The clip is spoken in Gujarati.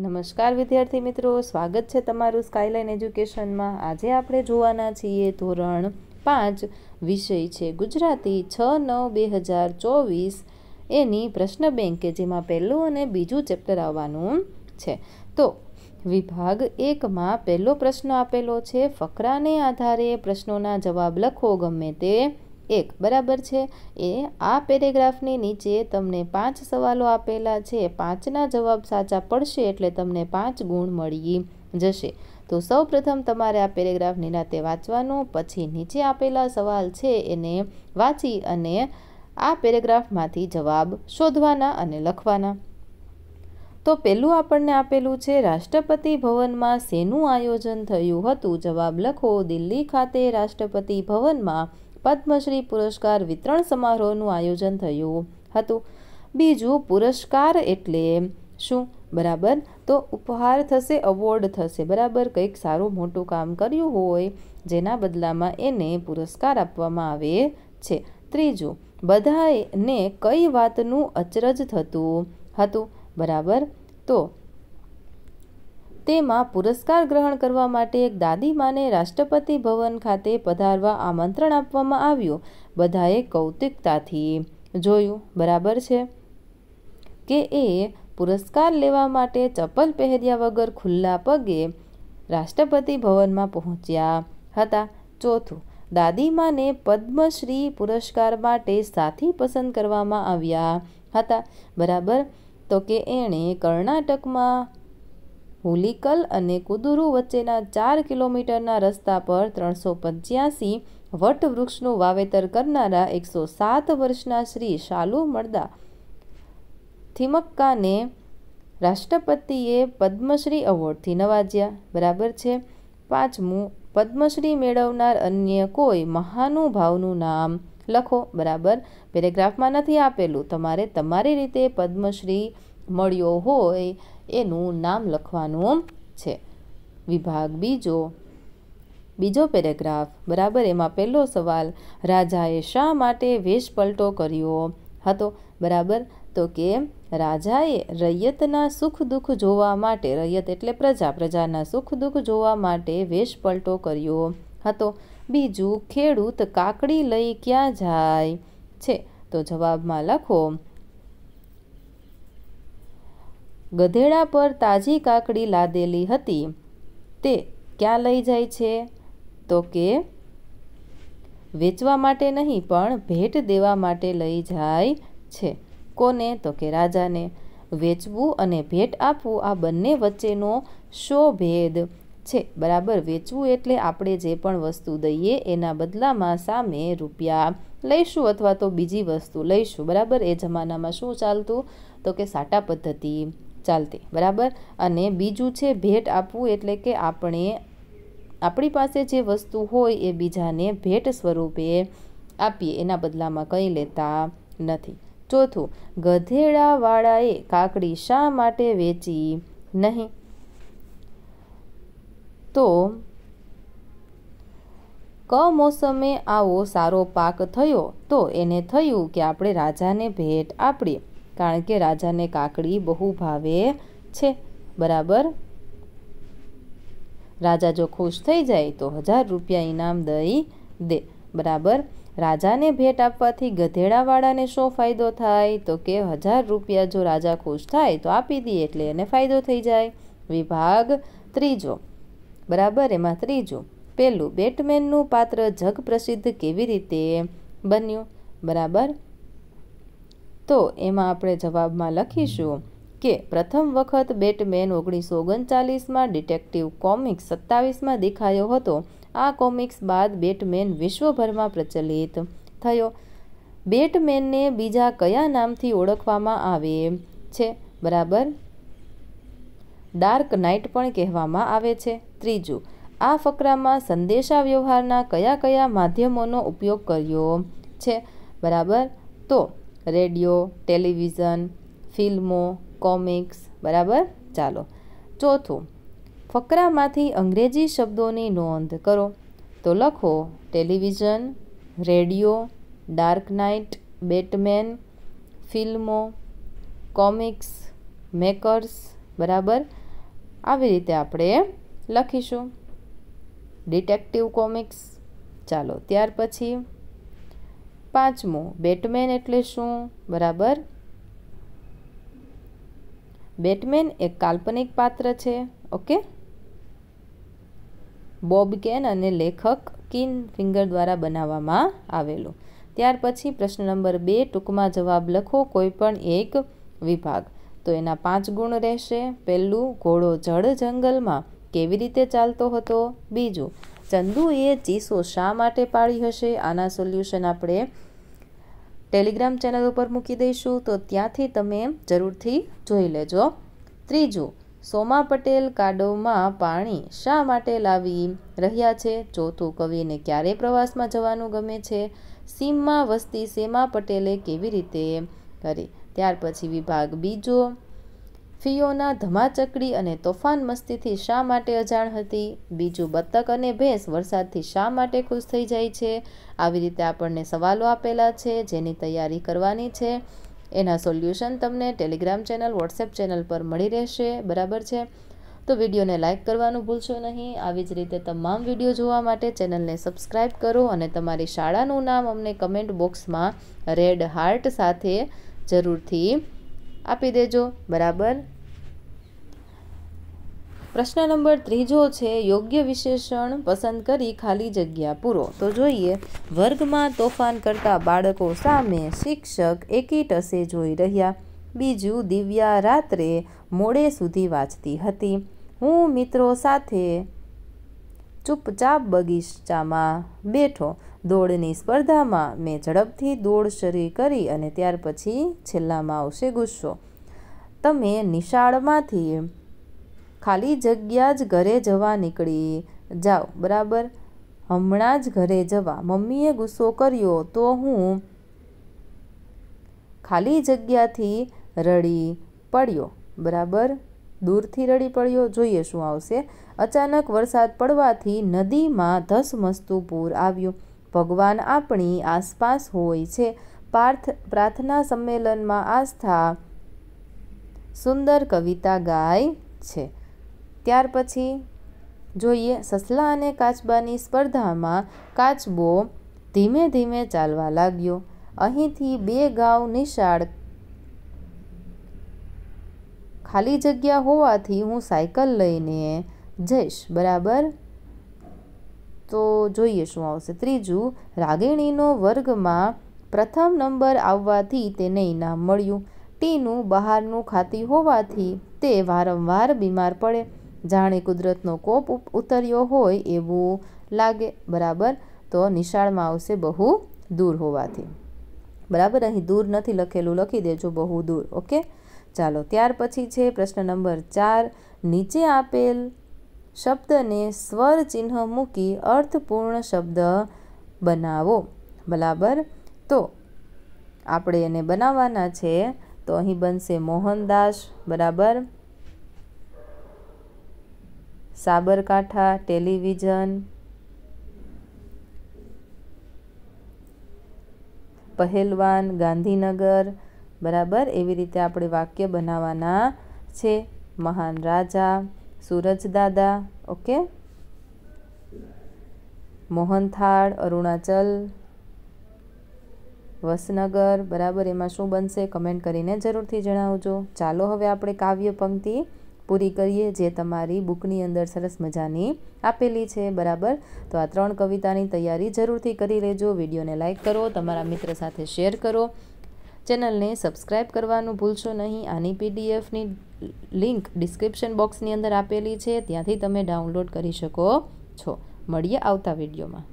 નમસ્કાર વિદ્યાર્થી મિત્રો સ્વાગત છે તમારું સ્કાયલાઇન એજ્યુકેશનમાં આજે આપણે જોવાના છીએ ધોરણ પાંચ વિષય છે ગુજરાતી છ નવ બે હજાર ચોવીસ એની પ્રશ્ન બેંક જેમાં પહેલું અને બીજું ચેપ્ટર આવવાનું છે તો વિભાગ એકમાં પહેલો પ્રશ્ન આપેલો છે ફકરાને આધારે પ્રશ્નોના જવાબ લખો ગમે તે એક બરાબર છે એ આ પેરેગ્રાફની નીચે તમને પાંચ સવાલો આપેલા છે પાંચના જવાબ સાચા પડશે એટલે તમને પાંચ ગુણ મળી જશે તો સૌ પ્રથમ તમારે આ પેરેગ્રાફ નિરાતે વાંચવાનો પછી નીચે આપેલા સવાલ છે એને વાંચી અને આ પેરેગ્રાફમાંથી જવાબ શોધવાના અને લખવાના તો પહેલું આપણને આપેલું છે રાષ્ટ્રપતિ ભવનમાં શેનું આયોજન થયું હતું જવાબ લખો દિલ્હી ખાતે રાષ્ટ્રપતિ ભવનમાં પદ્મશ્રી પુરસ્કાર વિતરણ સમારોહનું આયોજન થયું હતું બીજું પુરસ્કાર એટલે શું બરાબર તો ઉપહાર થશે અવોર્ડ થશે બરાબર કંઈક સારું મોટું કામ કર્યું હોય જેના બદલામાં એને પુરસ્કાર આપવામાં આવે છે ત્રીજું બધાને કઈ વાતનું અચરજ થતું હતું બરાબર તો તેમાં પુરસ્કાર ગ્રહણ કરવા માટે એક દાદીમાને રાષ્ટ્રપતિ ભવન ખાતે પધારવા આમંત્રણ આપવામાં આવ્યું બધાએ કૌતિકતાથી જોયું બરાબર છે કે એ પુરસ્કાર લેવા માટે ચપ્પલ પહેર્યા વગર ખુલ્લા પગે રાષ્ટ્રપતિ ભવનમાં પહોંચ્યા હતા ચોથું દાદીમાને પદ્મશ્રી પુરસ્કાર માટે સાથી પસંદ કરવામાં આવ્યા હતા બરાબર તો કે એણે કર્ણાટકમાં હોલિકલ અને કુદુરુ વચ્ચેના ચાર કિલોમીટરના રસ્તા પર ત્રણસો પંચ્યાસી વટવૃક્ષનું વાવેતર કરનારા એકસો સાત વર્ષના શ્રી શાલુ મળદા થિમક્કાને રાષ્ટ્રપતિએ પદ્મશ્રી એવોર્ડથી નવાજ્યા બરાબર છે પાંચમું પદ્મશ્રી મેળવનાર અન્ય કોઈ મહાનુભાવનું નામ લખો બરાબર પેરેગ્રાફમાં નથી આપેલું તમારે તમારી રીતે પદ્મશ્રી મળ્યો હોય એનું નામ લખવાનું છે વિભાગ બીજો બીજો પેરેગ્રાફ બરાબર એમાં પહેલો સવાલ રાજાએ શા માટે વેશ પલટો કર્યો હતો બરાબર તો કે રાજાએ રૈયતના સુખ દુઃખ જોવા માટે રૈયત એટલે પ્રજા પ્રજાના સુખ દુઃખ જોવા માટે વેશ પલટો કર્યો હતો બીજું ખેડૂત કાકડી લઈ ક્યાં જાય છે તો જવાબમાં લખો ગધેડા પર તાજી કાકડી લાદેલી હતી તે ક્યાં લઈ જાય છે તો કે વેચવા માટે નહીં પણ ભેટ દેવા માટે લઈ જાય છે કોને તો કે રાજાને વેચવું અને ભેટ આપવું આ બંને વચ્ચેનો શો ભેદ છે બરાબર વેચવું એટલે આપણે જે પણ વસ્તુ દઈએ એના બદલામાં સામે રૂપિયા લઈશું અથવા તો બીજી વસ્તુ લઈશું બરાબર એ જમાનામાં શું ચાલતું તો કે સાટા પદ્ધતિ ચાલતી બરાબર અને બીજું છે ભેટ આપવું એટલે કે આપણે આપણી પાસે જે વસ્તુ હોય એ બીજાને ભેટ સ્વરૂપે આપીએ એના બદલામાં કંઈ લેતા નથી ચોથું ગધેડાવાળાએ કાકડી શા માટે વેચી નહીં તો કમોસમે આવો સારો પાક થયો તો એને થયું કે આપણે રાજાને ભેટ આપીએ કારણ કે રાજાને કાકડી બહુ ભાવે છે બરાબર રાજા જો ખુશ થઈ જાય તો હજાર રૂપિયા ઇનામ દઈ દે બરાબર રાજાને ભેટ આપવાથી ગધેડાવાળાને શો ફાયદો થાય તો કે હજાર રૂપિયા જો રાજા ખુશ થાય તો આપી દે એટલે એને ફાયદો થઈ જાય વિભાગ ત્રીજો બરાબર એમાં ત્રીજો પહેલું બેટમેનનું પાત્ર જગ પ્રસિદ્ધ કેવી રીતે બન્યું બરાબર તો એમાં આપણે જવાબમાં લખીશું કે પ્રથમ વખત બેટમેન ઓગણીસો ઓગણચાલીસમાં ડિટેક્ટિવ કોમિક્સ સત્તાવીસમાં દેખાયો હતો આ કોમિક્સ બાદ બેટમેન વિશ્વભરમાં પ્રચલિત થયો બેટમેનને બીજા કયા નામથી ઓળખવામાં આવે છે બરાબર ડાર્ક નાઇટ પણ કહેવામાં આવે છે ત્રીજું આ ફકરામાં સંદેશાવ્યવહારના કયા કયા માધ્યમોનો ઉપયોગ કર્યો છે બરાબર તો રેડિયો ટેલિવિઝન ફિલ્મો કોમિક્સ બરાબર ચાલો ચોથું ફકરામાંથી અંગ્રેજી શબ્દોની નોંધ કરો તો લખો television radio dark knight Batman ફિલ્મો કોમિક્સ મેકર્સ બરાબર આવી રીતે આપણે લખીશું ડિટેક્ટિવ કોમિક્સ ચાલો ત્યાર પછી પાંચમો બેટમેન એટલે શું બરાબર બેટમેન એક કાલ્પનિક પાત્ર છે ઓકે બોબ કેન અને લેખક કિન ફિંગર દ્વારા બનાવવામાં આવેલું ત્યાર પછી પ્રશ્ન નંબર બે ટૂંકમાં જવાબ લખો કોઈ પણ એક વિભાગ તો એના પાંચ ગુણ રહેશે પહેલું ઘોડો જળ જંગલમાં કેવી રીતે ચાલતો હતો બીજું ચંદુએ ચીસો શા માટે પાળી હશે આના સોલ્યુશન આપણે ટેલિગ્રામ ચેનલ ઉપર મૂકી દઈશું તો ત્યાંથી તમે જરૂરથી જોઈ લેજો ત્રીજું સોમા પટેલ કાડોમાં પાણી શા માટે લાવી રહ્યા છે ચોથું કવિને ક્યારે પ્રવાસમાં જવાનું ગમે છે સીમમાં વસ્તી સેમા પટેલે કેવી રીતે કરી ત્યાર પછી વિભાગ બીજો ફીઓના ધમાચકડી અને તોફાન મસ્તીથી શા માટે અજાણ હતી બીજું બતક અને ભેંસ વરસાદથી શા માટે ખુશ થઈ જાય છે આવી રીતે આપણને સવાલો આપેલા છે જેની તૈયારી કરવાની છે એના સોલ્યુશન તમને ટેલિગ્રામ ચેનલ વોટ્સએપ ચેનલ પર મળી રહેશે બરાબર છે તો વિડીયોને લાઇક કરવાનું ભૂલશો નહીં આવી જ રીતે તમામ વિડીયો જોવા માટે ચેનલને સબસ્ક્રાઇબ કરો અને તમારી શાળાનું નામ અમને કમેન્ટ બોક્સમાં રેડ હાર્ટ સાથે જરૂરથી આપી દેજો બરાબર પ્રશ્ન નંબર ત્રીજો છે યોગ્ય વિશેષણ પસંદ કરી ખાલી જગ્યા પૂરો તો જોઈએ વર્ગમાં તોફાન કરતા બાળકો સામે શિક્ષક એકી ટસે જોઈ રહ્યા બીજું દિવ્યા રાત્રે મોડે સુધી વાંચતી હતી હું મિત્રો સાથે ચૂપચાપ બગીચામાં બેઠો દોડની સ્પર્ધામાં મેં ઝડપથી દોડ શરૂ કરી અને ત્યાર પછી છેલ્લામાં આવશે ગુસ્સો તમે નિશાળમાંથી ખાલી જગ્યા જ ઘરે જવા નીકળી જાઓ બરાબર હમણાં જ ઘરે જવા મમ્મીએ ગુસ્સો કર્યો તો હું ખાલી જગ્યાથી રડી પડ્યો બરાબર દૂરથી રડી પડ્યો જોઈએ શું આવશે અચાનક વરસાદ પડવાથી નદીમાં ધસમસતું પૂર આવ્યું ભગવાન આપણી આસપાસ હોય છે પાર્થ પ્રાર્થના સંમેલનમાં આસ્થા સુંદર કવિતા ગાય છે ત્યાર પછી જોઈએ સસલા અને કાચબાની સ્પર્ધામાં કાચબો ધીમે ધીમે ચાલવા લાગ્યો અહીંથી બે ગાઉ નિશાળ ખાલી જગ્યા હોવાથી હું સાયકલ લઈને જઈશ બરાબર તો જોઈએ શું આવશે ત્રીજું રાગિણીનો વર્ગમાં પ્રથમ નંબર આવવાથી તેને ઇનામ મળ્યું ટીનું બહારનું ખાતી હોવાથી તે વારંવાર બીમાર પડે જાણે કુદરતનો કોપ ઉતર્યો હોય એવું લાગે બરાબર તો નિશાળમાં આવશે બહુ દૂર હોવાથી બરાબર અહીં દૂર નથી લખેલું લખી દેજો બહુ દૂર ઓકે ચાલો ત્યાર પછી છે પ્રશ્ન નંબર ચાર નીચે આપેલ શબ્દને સ્વર ચિહ્ન મૂકી અર્થપૂર્ણ શબ્દ બનાવો બરાબર તો આપણે એને બનાવવાના છે તો અહીં બનશે મોહનદાસ બરાબર સાબરકાંઠા ટેલિવિઝન પહેલવાન ગાંધીનગર બરાબર એવી રીતે આપણે વાક્ય બનાવવાના છે મહાન રાજા સુરજ દાદા ઓકે મોહનથાળ અરુણાચલ વસનગર બરાબર એમાં શું બનશે કમેન્ટ કરીને જરૂરથી જણાવજો ચાલો હવે આપણે કાવ્ય પંક્તિ પૂરી કરીએ જે તમારી બુકની અંદર સરસ મજાની આપેલી છે બરાબર તો આ ત્રણ કવિતાની તૈયારી જરૂરથી કરી લેજો વિડીયોને લાઇક કરો તમારા મિત્ર સાથે શેર કરો ચેનલને સબસ્ક્રાઇબ કરવાનું ભૂલશો નહીં આની પીડીએફની લિંક ડિસ્ક્રિપ્શન બોક્સની અંદર આપેલી છે ત્યાંથી તમે ડાઉનલોડ કરી શકો છો મળીએ આવતા વિડીયોમાં